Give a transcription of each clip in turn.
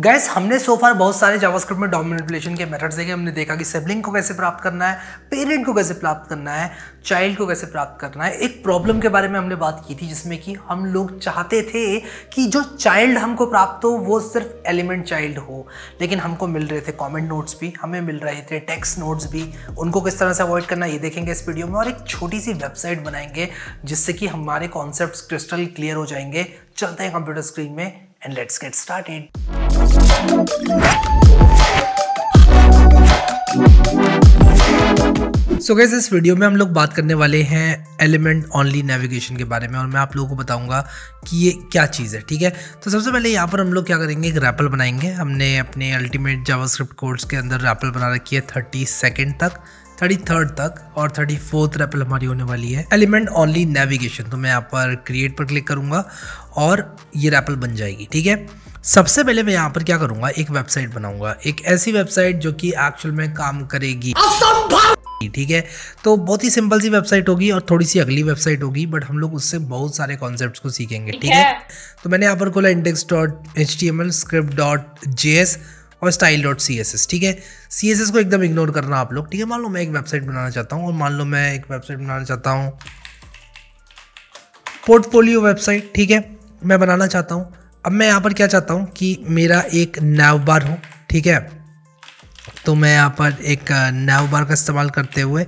gas हमने सो फार बहुत सारे जावास्क्रिप्ट में डोमिनेशन के मेथड्स देखे हमने देखा कि सिबलिंग को कैसे प्राप्त करना है पेरेंट को कैसे प्राप्त करना है चाइल्ड को कैसे प्राप्त करना है एक प्रॉब्लम के बारे में हमने बात की थी जिसमें कि हम लोग चाहते थे कि जो चाइल्ड हमको प्राप्त हो वो सिर्फ एलिमेंट चाइल्ड हो लेकिन हमको मिल रहे थे कॉमेंट नोट्स भी हमें मिल रहे थे टेक्स्ट नोट्स भी उनको किस तरह से अवॉइड करना ये देखेंगे इस वीडियो में और एक छोटी सी वेबसाइट बनाएंगे जिससे कि हमारे कॉन्सेप्ट क्रिस्टल क्लियर हो जाएंगे चलते हैं कंप्यूटर स्क्रीन में and let's get started so so guys इस वीडियो में हम लोग बात करने वाले हैं एलिमेंट ऑनली नेविगेशन के बारे में और मैं आप लोगों को बताऊंगा कि ये क्या चीज़ है ठीक है तो सबसे पहले यहाँ पर हम लोग क्या करेंगे एक रैपल बनाएंगे हमने अपने अल्टीमेट जावास्क्रिप्ट कोर्स के अंदर रैपल बना रखी है थर्टी सेकेंड तक थर्टी थर्ड तक और थर्टी फोर्थ रैपल हमारी होने वाली है एलिमेंट ऑनली नेविगेशन तो मैं यहाँ पर क्रिएट पर क्लिक करूँगा और ये रैपल बन जाएगी ठीक है सबसे पहले मैं यहाँ पर क्या करूंगा एक वेबसाइट बनाऊंगा एक ऐसी वेबसाइट जो कि एक्चुअल में काम करेगी ठीक है तो बहुत ही सिंपल सी वेबसाइट होगी और थोड़ी सी अगली वेबसाइट होगी बट हम लोग उससे बहुत सारे कॉन्सेप्ट को सीखेंगे ठीक है तो मैंने यहाँ पर खोला index dot H T M L script dot J S और style dot C S S ठीक है सी एस एस को एकदम इग्नोर करना आप लोग ठीक है मान लो मैं एक वेबसाइट बनाना चाहता हूँ और मान लो मैं एक वेबसाइट बनाना चाहता हूँ पोर्टफोलियो वेबसाइट ठीक है मैं बनाना चाहता हूँ अब मैं यहाँ पर क्या चाहता हूँ कि मेरा एक नैव बार हो ठीक है तो मैं यहाँ पर एक नैव बार का इस्तेमाल करते हुए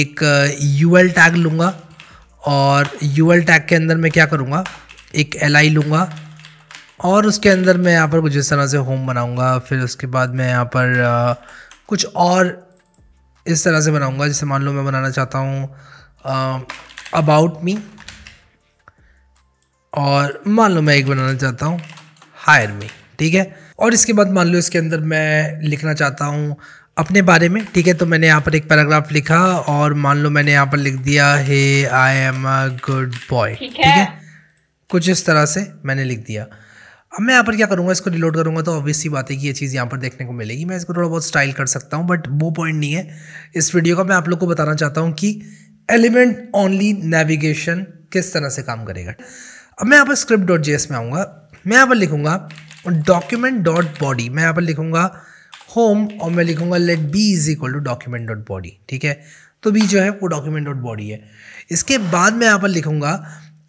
एक यू एल टैग लूँगा और यू एल टैग के अंदर मैं क्या करूँगा एक एल आई लूँगा और उसके अंदर मैं यहाँ पर कुछ इस तरह से होम बनाऊँगा फिर उसके बाद मैं यहाँ पर कुछ और इस तरह से बनाऊँगा जैसे मान लो मैं बनाना चाहता हूँ अबाउट मी और मान लो मैं एक बनाना चाहता हूँ हायर मी ठीक है और इसके बाद मान लो इसके अंदर मैं लिखना चाहता हूँ अपने बारे में ठीक है तो मैंने यहाँ पर एक पैराग्राफ लिखा और मान लो मैंने यहाँ पर लिख दिया हे I am a good boy ठीक है कुछ इस तरह से मैंने लिख दिया अब मैं यहाँ पर क्या करूँगा इसको रिलोड करूँगा तो ऑब्वियस सी बात है कि ये चीज़ यहाँ पर देखने को मिलेगी मैं इसको थोड़ा बहुत स्टाइल कर सकता हूँ बट वो पॉइंट नहीं है इस वीडियो का मैं आप लोग को बताना चाहता हूँ कि एलिमेंट ओनली नेविगेशन किस तरह से काम करेगा अब मैं यहाँ पर स्क्रिप्ट डॉट जे में आऊँगा मैं यहाँ पर लिखूँगा डॉक्यूमेंट डॉट बॉडी मैं यहाँ पर लिखूँगा होम और मैं लिखूँगा let B is equal to document dot body ठीक है तो बी जो है वो डॉक्यूमेंट डॉट बॉडी है इसके बाद मैं यहाँ पर लिखूँगा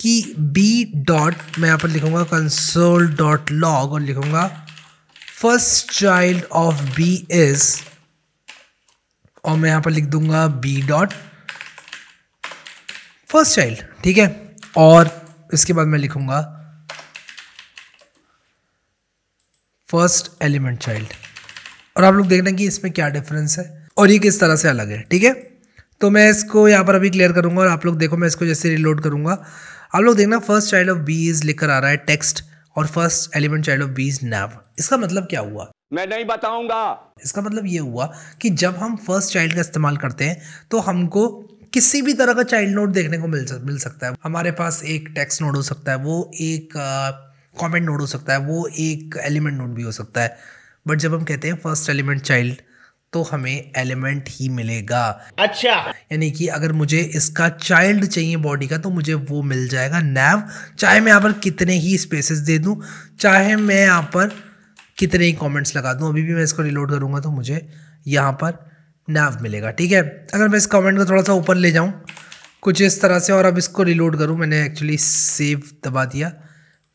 कि बी डॉट मैं यहाँ पर लिखूँगा कंसोल डॉट लॉग और लिखूँगा first child of B is और मैं यहाँ पर लिख दूंगा बी डॉट फर्स्ट चाइल्ड ठीक है और इसके बाद मैं लिखूंगा फर्स्ट एलिमेंट चाइल्ड और आप लोग देखना कि इसमें क्या डिफरेंस है और ये किस तरह से अलग है ठीक है तो मैं इसको यहाँ पर अभी क्लियर करूंगा और आप लोग देखो मैं इसको जैसे रिलोड करूंगा आप लोग देखना first child of B is लिखकर आ रहा है टेक्स्ट और first element child of B is nav इसका मतलब क्या हुआ मैं नहीं बताऊंगा इसका मतलब ये हुआ कि जब हम फर्स्ट चाइल्ड का इस्तेमाल करते हैं तो हमको किसी भी तरह का चाइल्ड नोट देखने को मिल मिल सकता है हमारे पास एक टेक्स्ट नोट हो सकता है वो एक कमेंट नोट हो सकता है वो एक एलिमेंट नोट भी हो सकता है बट जब हम कहते हैं फर्स्ट एलिमेंट चाइल्ड तो हमें एलिमेंट ही मिलेगा अच्छा यानी कि अगर मुझे इसका चाइल्ड चाहिए बॉडी का तो मुझे वो मिल जाएगा नैव चाहे मैं यहाँ पर कितने ही स्पेसेस दे दूँ चाहे मैं यहाँ पर कितने ही कमेंट्स लगा दूँ अभी भी मैं इसको रिलोड करूँगा तो मुझे यहाँ पर नाव मिलेगा ठीक है अगर मैं इस कमेंट को थोड़ा सा ऊपर ले जाऊँ कुछ इस तरह से और अब इसको रिलोड करूँ मैंने एक्चुअली सेव दबा दिया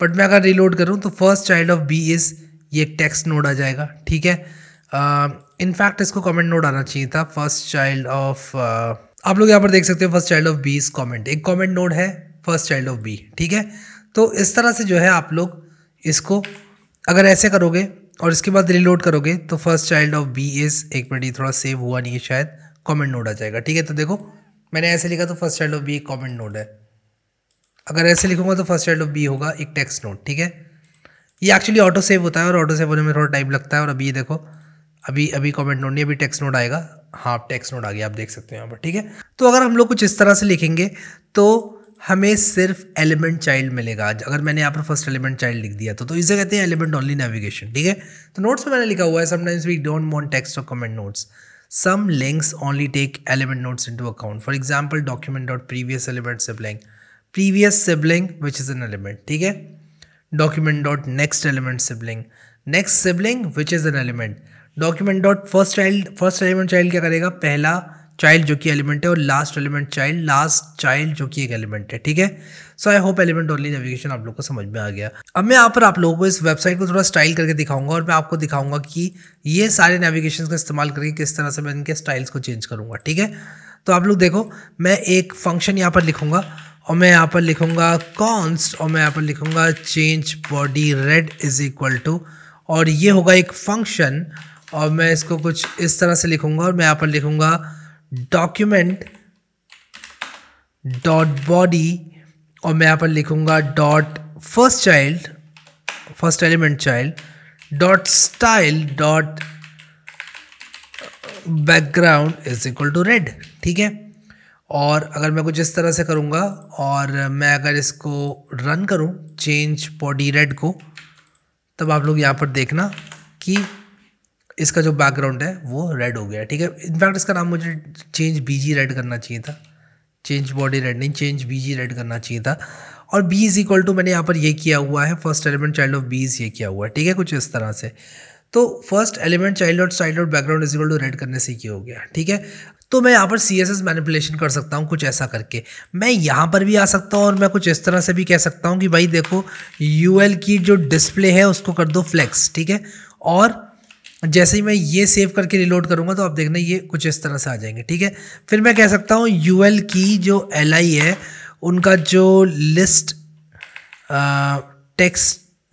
बट मैं अगर रिलोड करूँ तो first child of B is ये टेक्स्ट नोड आ जाएगा ठीक है इनफैक्ट uh, इसको कमेंट नोड आना चाहिए था फर्स्ट चाइल्ड ऑफ आप लोग यहाँ पर देख सकते हो first child of B is comment एक कॉमेंट नोड है फर्स्ट चाइल्ड ऑफ बी ठीक है तो इस तरह से जो है आप लोग इसको अगर ऐसे करोगे और इसके बाद रिलोड करोगे तो first child of B is एक मिनट ये थोड़ा सेव हुआ नहीं है शायद कॉमेंट नोड आ जाएगा ठीक है तो देखो मैंने ऐसे लिखा तो फर्स्ट चाइल्ड ऑफ बी एक कॉमेंट नोड है अगर ऐसे लिखूंगा तो फर्स्ट चाइल्ड ऑफ बी होगा एक टेक्स्ट नोड ठीक है ये एक्चुअली ऑटो सेव होता है और ऑटो सेव होने में थोड़ा टाइम लगता है और अभी ये देखो अभी अभी कॉमेंट नोट नहीं अभी टेक्स्ट नोट आएगा हाँ टेक्स्ट नोट आ गया आप देख सकते हो यहाँ पर ठीक है तो अगर हम लोग कुछ इस तरह से लिखेंगे तो हमें सिर्फ एलिमेंट चाइल्ड मिलेगा अगर मैंने यहाँ पर फर्स्ट एलिमेंट चाइल्ड लिख दिया तो तो इसे कहते हैं एलिमेंट ओनली नेविगेशन ठीक है तो नोट्स में मैंने लिखा हुआ है sometimes we don't want text और comment nodes some links only take element nodes into account for example document dot previous element sibling previous sibling which is an element ठीक है document dot next element sibling next sibling which is an element document dot first child first element child क्या करेगा पहला child जो कि element है और last element child last child जो कि एक एलिमेंट है ठीक है so I hope element only navigation आप लोग को समझ में आ गया अब मैं यहाँ पर आप लोगों को इस वेबसाइट को थोड़ा स्टाइल करके दिखाऊंगा और मैं आपको दिखाऊंगा कि ये सारे नेविगेशन का इस्तेमाल करके किस तरह से मैं इनके स्टाइल्स को चेंज करूँगा ठीक है तो आप लोग देखो मैं एक फंक्शन यहाँ पर लिखूँगा और मैं यहाँ पर लिखूँगा कॉन्स्ट और मैं यहाँ पर लिखूँगा change body red is equal to और ये होगा एक फंक्शन और मैं इसको कुछ इस तरह से लिखूँगा और मैं यहाँ पर लिखूँगा डॉक्यूमेंट डॉट बॉडी और मैं यहाँ पर लिखूँगा dot first child first element child dot style dot background is equal to red ठीक है और अगर मैं कुछ इस तरह से करूँगा और मैं अगर इसको रन करूँ चेंज बॉडी रेड को तब आप लोग यहाँ पर देखना कि इसका जो बैकग्राउंड है वो रेड हो गया ठीक है इनफैक्ट इसका नाम मुझे चेंज बीजी रेड करना चाहिए था चेंज बॉडी रेड नहीं चेंज बीजी रेड करना चाहिए था और बी इज़ इक्वल टू मैंने यहाँ पर ये किया हुआ है first element child of B is ये किया हुआ है ठीक है कुछ इस तरह से तो first element child of child of background is equal to red करने से किया हो गया ठीक है तो मैं यहाँ पर सी एस एस मैनिपुलेशन कर सकता हूँ कुछ ऐसा करके मैं यहाँ पर भी आ सकता हूँ और मैं कुछ इस तरह से भी कह सकता हूँ कि भाई देखो यू एल की जो डिस्प्ले है उसको कर दो फ्लैक्स ठीक है और जैसे ही मैं ये सेव करके रिलोड करूँगा तो आप देखना ये कुछ इस तरह से आ जाएंगे ठीक है फिर मैं कह सकता हूँ यू की जो एल है उनका जो list text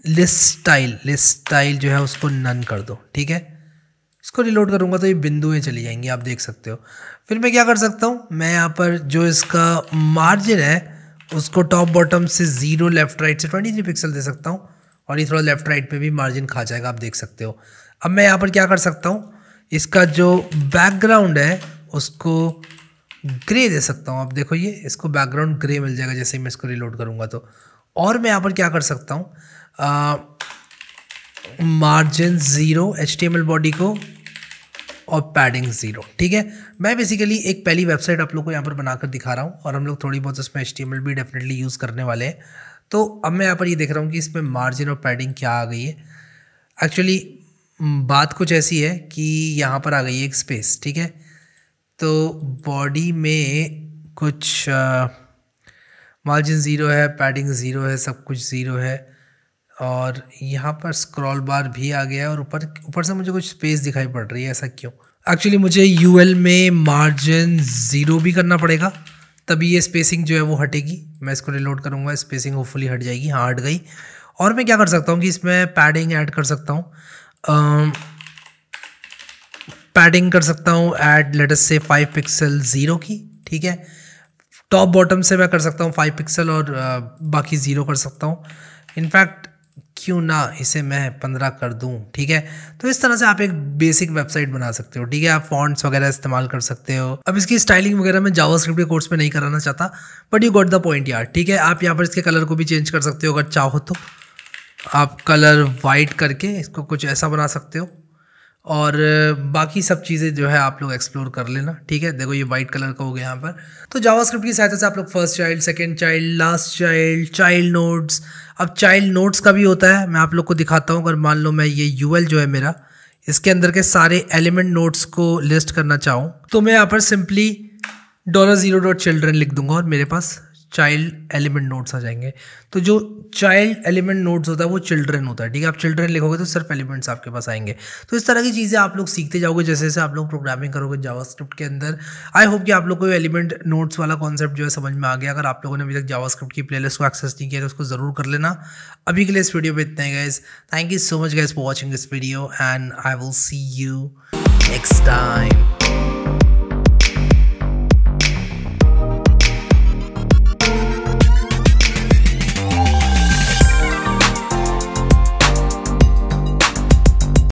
list style list style जो है उसको नन कर दो ठीक है इसको रिलोड करूँगा तो ये बिंदुएँ चली जाएंगी आप देख सकते हो फिर मैं क्या कर सकता हूँ मैं यहाँ पर जो इसका मार्जिन है उसको टॉप बॉटम से ज़ीरो लेफ्ट राइट से ट्वेंटी थ्री पिक्सल दे सकता हूँ और ये थोड़ा लेफ्ट राइट पे भी मार्जिन खा जाएगा आप देख सकते हो अब मैं यहाँ पर क्या कर सकता हूँ इसका जो बैकग्राउंड है उसको ग्रे दे सकता हूँ आप देखो ये इसको बैकग्राउंड ग्रे मिल जाएगा जैसे मैं इसको रिलोड करूँगा तो और मैं यहाँ पर क्या कर सकता हूँ मार्जिन ज़ीरो एच बॉडी को और पैडिंग ज़ीरो ठीक है मैं बेसिकली एक पहली वेबसाइट आप लोग को यहाँ पर बनाकर दिखा रहा हूँ और हम लोग थोड़ी बहुत उसमें एच भी डेफिनेटली यूज़ करने वाले हैं तो अब मैं यहाँ पर ये देख रहा हूँ कि इसमें मार्जिन और पैडिंग क्या आ गई है एक्चुअली बात कुछ ऐसी है कि यहाँ पर आ गई है एक स्पेस ठीक है तो बॉडी में कुछ मार्जिन ज़ीरो है पैडिंग ज़ीरो है सब कुछ ज़ीरो है और यहाँ पर स्क्रॉल बार भी आ गया है और ऊपर ऊपर से मुझे कुछ स्पेस दिखाई पड़ रही है ऐसा क्यों एक्चुअली मुझे यू में मार्जिन ज़ीरो भी करना पड़ेगा तभी ये स्पेसिंग जो है वो हटेगी मैं इसको रिलोड करूँगा स्पेसिंग होपफुली हट जाएगी हाँ हट गई और मैं क्या कर सकता हूँ कि इसमें पैडिंग ऐड कर सकता हूँ पैडिंग कर सकता हूँ एड लेटस से फाइव पिक्सल ज़ीरो की ठीक है टॉप बॉटम से मैं कर सकता हूँ फाइव पिक्सल और आ, बाकी ज़ीरो कर सकता हूँ इनफैक्ट क्यों ना इसे मैं पंद्रह कर दूँ ठीक है तो इस तरह से आप एक बेसिक वेबसाइट बना सकते हो ठीक है आप फॉन्ट्स वगैरह इस्तेमाल कर सकते हो अब इसकी स्टाइलिंग वगैरह मैं जावा के कोर्स में नहीं कराना चाहता but you got the point यार ठीक है आप यहाँ पर इसके कलर को भी चेंज कर सकते हो अगर चाहो तो आप कलर वाइट करके इसको कुछ ऐसा बना सकते हो और बाकी सब चीज़ें जो है आप लोग एक्सप्लोर कर लेना ठीक है देखो ये वाइट कलर का हो गया यहाँ पर तो जावास्क्रिप्ट की सहायता से आप लोग first child second child last child child nodes अब चाइल्ड नोट्स का भी होता है मैं आप लोग को दिखाता हूँ अगर मान लो मैं ये यूएल जो है मेरा इसके अंदर के सारे एलिमेंट नोट्स को लिस्ट करना चाहूँ तो मैं यहाँ पर simply dollar zero dot children लिख दूंगा और मेरे पास चाइल्ड एलिमेंट नोट्स आ जाएंगे तो जो चाइल्ड एलिमेंट नोट्स होता है वो चिल्ड्रन होता है ठीक है आप चिल्ड्रन लिखोगे तो सिर्फ एलिमेंट्स आपके पास आएंगे तो इस तरह की चीज़ें आप लोग सीखते जाओगे जैसे जैसे आप लोग प्रोग्रामिंग करोगे जावास्क्रिप्ट के अंदर आई होप कि आप लोग को एलिमेंट नोट्स वाला कॉन्सेप्ट जो है समझ में आ गया अगर आप लोगों ने अभी तक जावास्क्रिप्ट की प्लेलिस्ट को एक्सेस नहीं किया तो उसको ज़रूर कर लेना अभी के लिए इस वीडियो पर इतना ही guys thank you so much guys for watching this video and I will see you next time